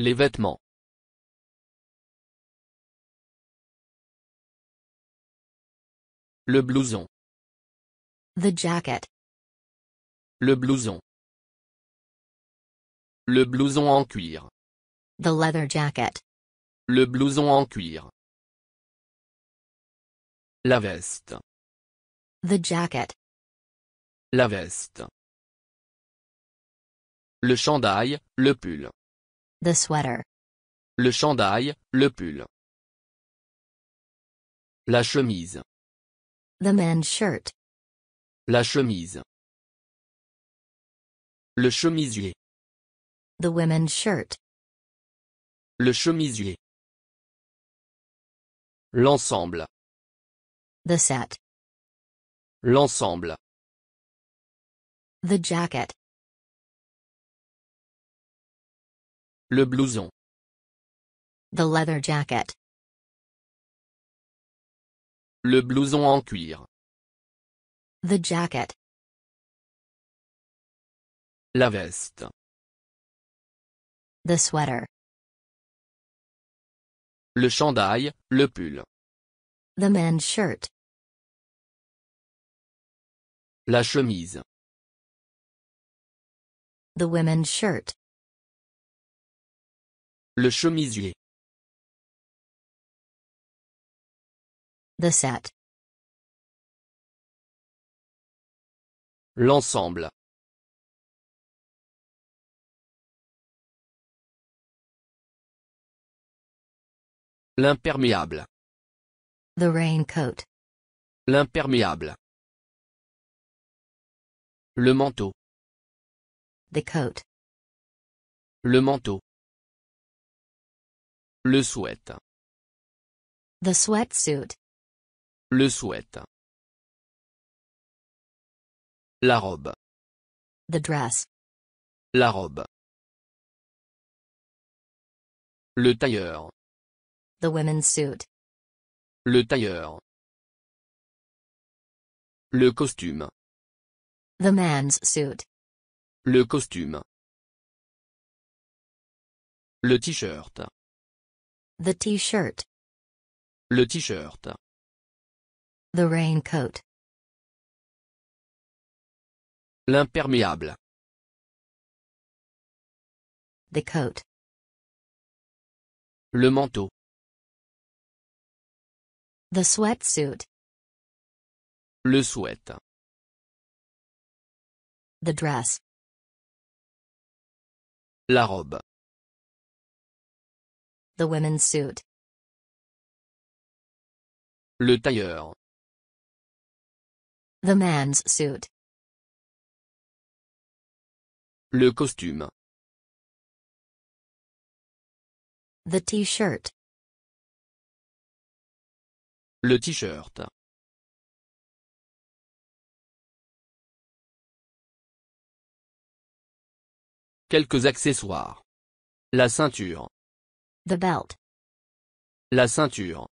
Les vêtements Le blouson. The jacket. Le blouson. Le blouson en cuir. The leather jacket. Le blouson en cuir. La veste. The jacket. La veste. Le chandail, le pull. The sweater. Le chandail, le pull. La chemise. The man's shirt. La chemise. Le chemisier. The women's shirt. Le chemisier. L'ensemble. The set. L'ensemble. The jacket. Le blouson. The leather jacket. Le blouson en cuir. The jacket. La veste. The sweater. Le chandail, le pull. The man's shirt. La chemise. The women's shirt. Le chemisier. The set. L'ensemble. L'imperméable. The raincoat. L'imperméable. Le manteau. The coat. Le manteau. Le sweat The sweatsuit. Le sweat. La robe. The dress. La robe. Le tailleur. The women's suit. Le tailleur. Le costume. The man's suit. Le costume. Le t-shirt. The t-shirt. Le t-shirt. The raincoat. L'imperméable. The coat. Le manteau. The sweatsuit. Le sweat. The dress. La robe. The suit. Le tailleur. The man's suit. Le costume. The t-shirt. Le t-shirt. Quelques accessoires. La ceinture. The belt. La ceinture.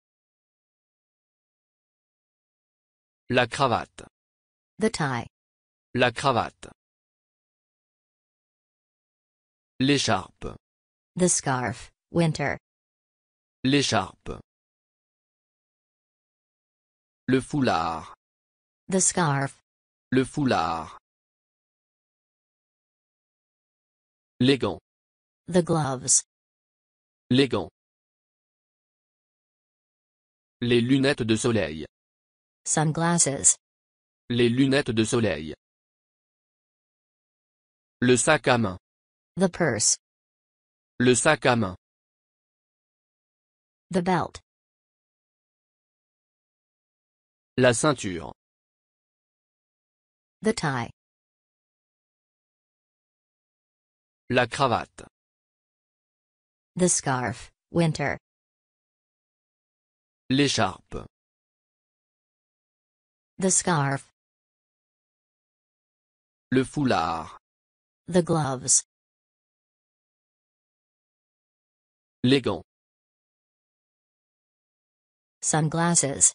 La cravate. The tie. La cravate. L'écharpe. The scarf, winter. L'écharpe. Le foulard. The scarf. Le foulard. Les gants. The gloves gants. Les lunettes de soleil. Sunglasses. Les lunettes de soleil. Le sac à main. The purse. Le sac à main. The belt. La ceinture. The tie. La cravate. The scarf, winter. L'écharpe. The scarf. Le foulard. The gloves. Les gants. Sunglasses.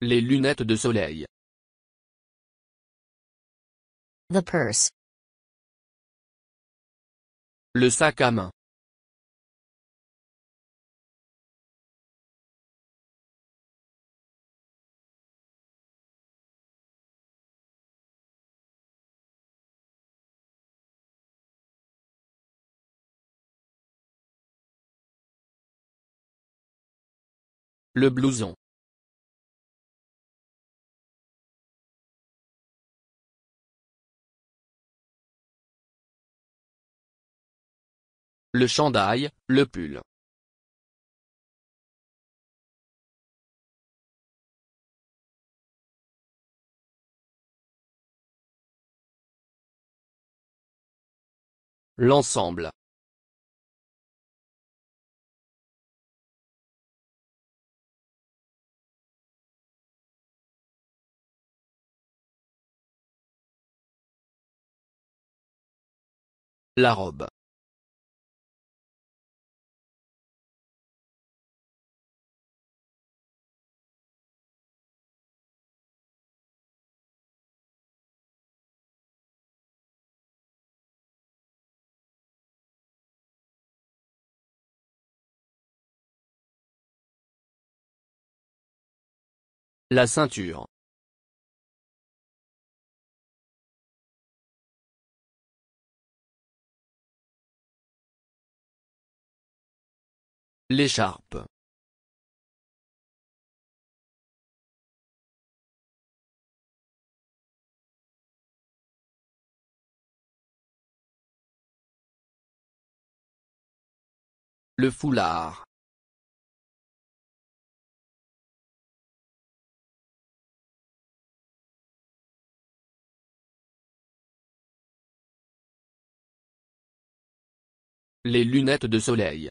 Les lunettes de soleil. The purse. Le sac à main Le blouson le chandail, le pull. L'ensemble. La robe. La ceinture. L'écharpe. Le foulard. les lunettes de soleil